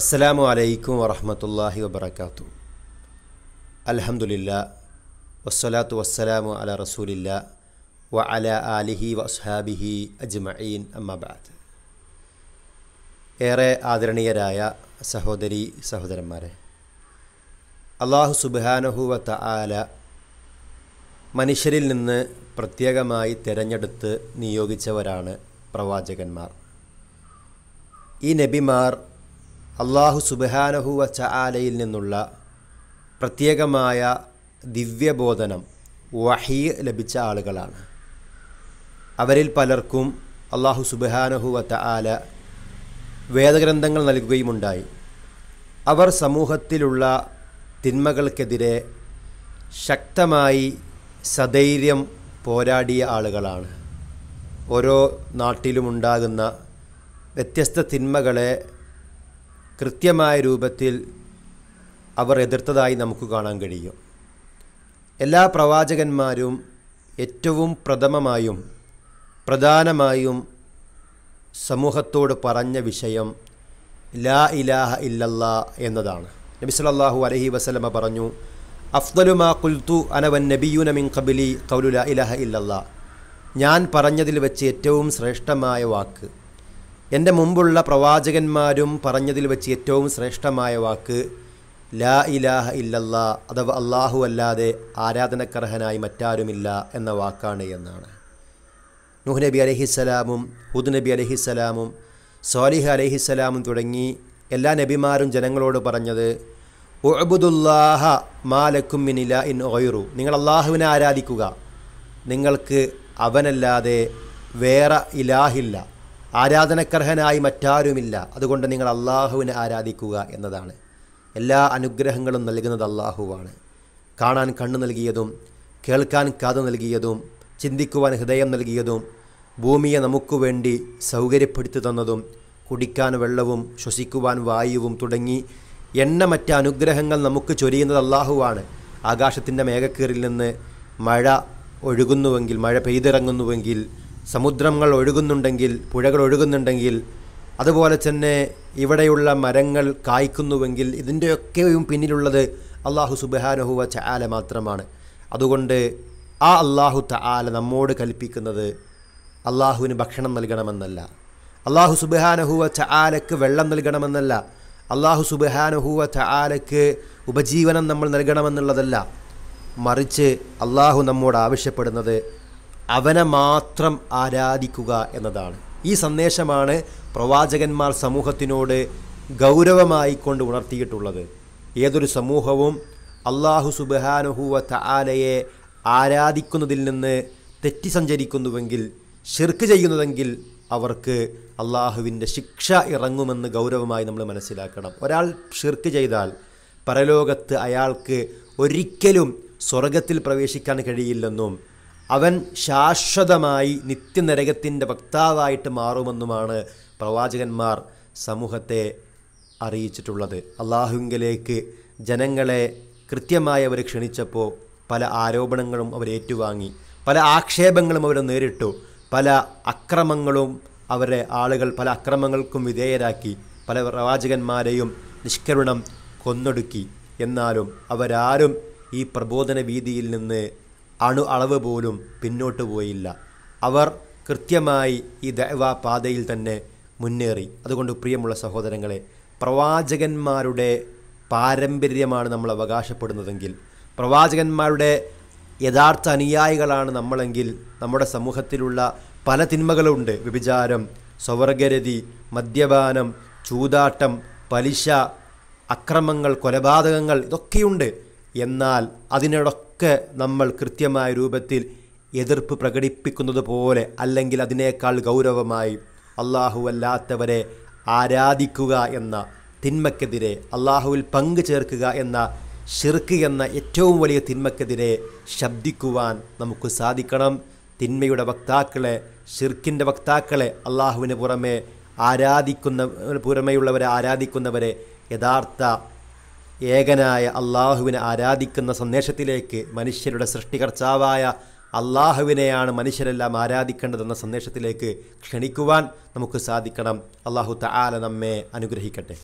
അസ്സലാമു അലൈക്കും വറഹമത്തല്ലാഹി വബർക്കാത്തു അലഹമുല്ല വസ്സലാത്തു വസ്സലാമു അല റസൂലില്ല വ അല ആലിഹി വസ്ഹാബിഹി അജ്മഈൻ അമ്മബാദ് ഏറെ ആദരണീയരായ സഹോദരി സഹോദരന്മാരെ അള്ളാഹു സുബാനഹുവത്ത ആല മനുഷ്യരിൽ നിന്ന് പ്രത്യേകമായി തിരഞ്ഞെടുത്ത് നിയോഗിച്ചവരാണ് പ്രവാചകന്മാർ ഈ നബിമാർ അള്ളാഹു സുബഹാനഹുവ ചാലയിൽ നിന്നുള്ള പ്രത്യേകമായ ദിവ്യബോധനം വഹീ ലഭിച്ച ആളുകളാണ് അവരിൽ പലർക്കും അള്ളാഹു സുബഹാനഹുവത്ത ആല വേദഗ്രന്ഥങ്ങൾ നൽകുകയുമുണ്ടായി അവർ സമൂഹത്തിലുള്ള തിന്മകൾക്കെതിരെ ശക്തമായി സധൈര്യം പോരാടിയ ആളുകളാണ് ഓരോ നാട്ടിലുമുണ്ടാകുന്ന വ്യത്യസ്ത തിന്മകളെ കൃത്യമായ രൂപത്തിൽ അവർ എതിർത്തതായി നമുക്ക് കാണാൻ കഴിയും എല്ലാ പ്രവാചകന്മാരും ഏറ്റവും പ്രഥമമായും പ്രധാനമായും സമൂഹത്തോട് പറഞ്ഞ വിഷയം ലാ ഇലാഹ ഇല്ലല്ല എന്നതാണ് നബി സലാഹു അലഹി വസലമ പറഞ്ഞു അഫ്ദലുമാ കുൽത്തു അനവൻ നബിയുന മിൻ കബിലി കൗലു ലാ ഇലാഹ ഇല്ലല്ല ഞാൻ പറഞ്ഞതിൽ വെച്ച് ഏറ്റവും ശ്രേഷ്ഠമായ വാക്ക് എൻ്റെ മുമ്പുള്ള പ്രവാചകന്മാരും പറഞ്ഞതിൽ വെച്ച് ഏറ്റവും ശ്രേഷ്ഠമായ വാക്ക് ലാ ഇലാഹ ഇല്ലല്ല അഥവാ അള്ളാഹു അല്ലാതെ ആരാധനക്കർഹനായി മറ്റാരുമില്ല എന്ന വാക്കാണ് എന്നാണ് നൂഹ് നബി അലഹിസ്സലാമും ഹുദ് നബി അലഹിസ്സലാമും സോലിഹ് അലഹിസ്സലാമും തുടങ്ങി എല്ലാ നബിമാരും ജനങ്ങളോട് പറഞ്ഞത് ഉഅബുദുല്ലാഹ മാലക്കും മിനില ഇൻ ഒയറു നിങ്ങൾ അള്ളാഹുവിനെ ആരാധിക്കുക നിങ്ങൾക്ക് അവനല്ലാതെ വേറെ ഇലാഹില്ല ആരാധനക്കർഹനായി മറ്റാരുമില്ല അതുകൊണ്ട് നിങ്ങൾ അള്ളാഹുവിനെ ആരാധിക്കുക എന്നതാണ് എല്ലാ അനുഗ്രഹങ്ങളും നൽകുന്നത് അള്ളാഹുവാണ് കാണാൻ കണ്ണ് നൽകിയതും കേൾക്കാൻ കാത് നൽകിയതും ചിന്തിക്കുവാൻ ഹൃദയം നൽകിയതും ഭൂമിയെ നമുക്ക് വേണ്ടി സൗകര്യപ്പെടുത്തി തന്നതും കുടിക്കാൻ വെള്ളവും ശ്വസിക്കുവാൻ വായുവും തുടങ്ങി എണ്ണമറ്റ അനുഗ്രഹങ്ങൾ നമുക്ക് ചൊരിയുന്നത് അള്ളാഹുവാണ് ആകാശത്തിൻ്റെ മേഘക്കീറിൽ നിന്ന് മഴ ഒഴുകുന്നുവെങ്കിൽ മഴ പെയ്തിറങ്ങുന്നുവെങ്കിൽ സമുദ്രങ്ങൾ ഒഴുകുന്നുണ്ടെങ്കിൽ പുഴകൾ ഒഴുകുന്നുണ്ടെങ്കിൽ അതുപോലെ തന്നെ ഇവിടെയുള്ള മരങ്ങൾ കായ്ക്കുന്നുവെങ്കിൽ ഇതിൻ്റെയൊക്കെയും പിന്നിലുള്ളത് അള്ളാഹു സുബഹാനഹുവ ചാല മാത്രമാണ് അതുകൊണ്ട് ആ അള്ളാഹു തആല നമ്മോട് കൽപ്പിക്കുന്നത് അള്ളാഹുവിന് ഭക്ഷണം നൽകണമെന്നല്ല അള്ളാഹു സുബഹാനഹുവ ചാലക്ക് വെള്ളം നൽകണമെന്നല്ല അള്ളാഹു സുബഹാനഹുവ ചാലക്ക് ഉപജീവനം നമ്മൾ നൽകണമെന്നുള്ളതല്ല മറിച്ച് അള്ളാഹു നമ്മോട് ആവശ്യപ്പെടുന്നത് അവനെ മാത്രം ആരാധിക്കുക എന്നതാണ് ഈ സന്ദേശമാണ് പ്രവാചകന്മാർ സമൂഹത്തിനോട് ഗൗരവമായി കൊണ്ട് ഉണർത്തിയിട്ടുള്ളത് ഏതൊരു സമൂഹവും അള്ളാഹു സുബഹാനുഹൂവ തആലയെ ആരാധിക്കുന്നതിൽ നിന്ന് തെറ്റി സഞ്ചരിക്കുന്നുവെങ്കിൽ ഷിർക്ക് ചെയ്യുന്നതെങ്കിൽ അവർക്ക് അള്ളാഹുവിൻ്റെ ശിക്ഷ ഇറങ്ങുമെന്ന് ഗൗരവമായി നമ്മൾ മനസ്സിലാക്കണം ഒരാൾ ഷിർക്ക് ചെയ്താൽ പരലോകത്ത് അയാൾക്ക് ഒരിക്കലും സ്വർഗത്തിൽ പ്രവേശിക്കാൻ കഴിയില്ലെന്നും അവൻ ശാശ്വതമായി നിത്യനരകത്തിൻ്റെ വക്താവായിട്ട് മാറുമെന്നുമാണ് പ്രവാചകന്മാർ സമൂഹത്തെ അറിയിച്ചിട്ടുള്ളത് അള്ളാഹുവിലേക്ക് ജനങ്ങളെ കൃത്യമായി അവർ ക്ഷണിച്ചപ്പോൾ പല ആരോപണങ്ങളും അവർ ഏറ്റുവാങ്ങി പല ആക്ഷേപങ്ങളും അവർ നേരിട്ടു പല അക്രമങ്ങളും അവരെ ആളുകൾ പല അക്രമങ്ങൾക്കും വിധേയരാക്കി പല പ്രവാചകന്മാരെയും നിഷ്കരുണം കൊന്നൊടുക്കി എന്നാലും അവരാരും ഈ പ്രബോധന വീതിയിൽ നിന്ന് അണു അളവ് പോലും പിന്നോട്ടു പോയില്ല അവർ കൃത്യമായി ഈ ദൈവ പാതയിൽ തന്നെ മുന്നേറി അതുകൊണ്ട് പ്രിയമുള്ള സഹോദരങ്ങളെ പ്രവാചകന്മാരുടെ പാരമ്പര്യമാണ് നമ്മൾ അവകാശപ്പെടുന്നതെങ്കിൽ പ്രവാചകന്മാരുടെ യഥാർത്ഥ അനുയായികളാണ് നമ്മളെങ്കിൽ നമ്മുടെ സമൂഹത്തിലുള്ള പല തിന്മകളുണ്ട് വ്യഭിചാരം സ്വവർഗരതി മദ്യപാനം ചൂതാട്ടം പലിശ അക്രമങ്ങൾ കൊലപാതകങ്ങൾ ഇതൊക്കെയുണ്ട് എന്നാൽ അതിനോടൊക്കെ ഒക്കെ നമ്മൾ കൃത്യമായ രൂപത്തിൽ എതിർപ്പ് പ്രകടിപ്പിക്കുന്നത് പോലെ അല്ലെങ്കിൽ അതിനേക്കാൾ ഗൗരവമായി അല്ലാത്തവരെ ആരാധിക്കുക എന്ന തിന്മക്കെതിരെ അള്ളാഹുവിൽ പങ്കു ചേർക്കുക എന്ന ഷിർക്ക് എന്ന ഏറ്റവും വലിയ തിന്മക്കെതിരെ ശബ്ദിക്കുവാൻ നമുക്ക് സാധിക്കണം തിന്മയുടെ വക്താക്കളെ ഷിർക്കിൻ്റെ വക്താക്കളെ അള്ളാഹുവിന് പുറമെ ആരാധിക്കുന്ന പുറമെയുള്ളവരെ ആരാധിക്കുന്നവരെ യഥാർത്ഥ ഏകനായ അള്ളാഹുവിനെ ആരാധിക്കുന്ന സന്ദേശത്തിലേക്ക് മനുഷ്യരുടെ സൃഷ്ടികർത്താവായ അള്ളാഹുവിനെയാണ് മനുഷ്യരെല്ലാം ആരാധിക്കേണ്ടതെന്ന സന്ദേശത്തിലേക്ക് ക്ഷണിക്കുവാൻ നമുക്ക് സാധിക്കണം അള്ളാഹു തആല നമ്മെ അനുഗ്രഹിക്കട്ടെ